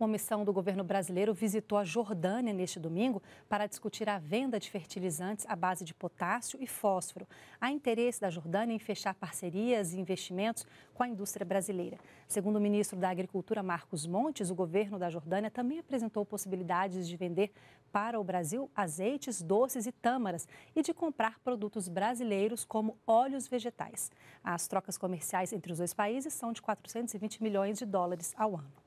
Uma missão do governo brasileiro visitou a Jordânia neste domingo para discutir a venda de fertilizantes à base de potássio e fósforo. Há interesse da Jordânia em fechar parcerias e investimentos com a indústria brasileira. Segundo o ministro da Agricultura, Marcos Montes, o governo da Jordânia também apresentou possibilidades de vender para o Brasil azeites, doces e tâmaras e de comprar produtos brasileiros como óleos vegetais. As trocas comerciais entre os dois países são de 420 milhões de dólares ao ano.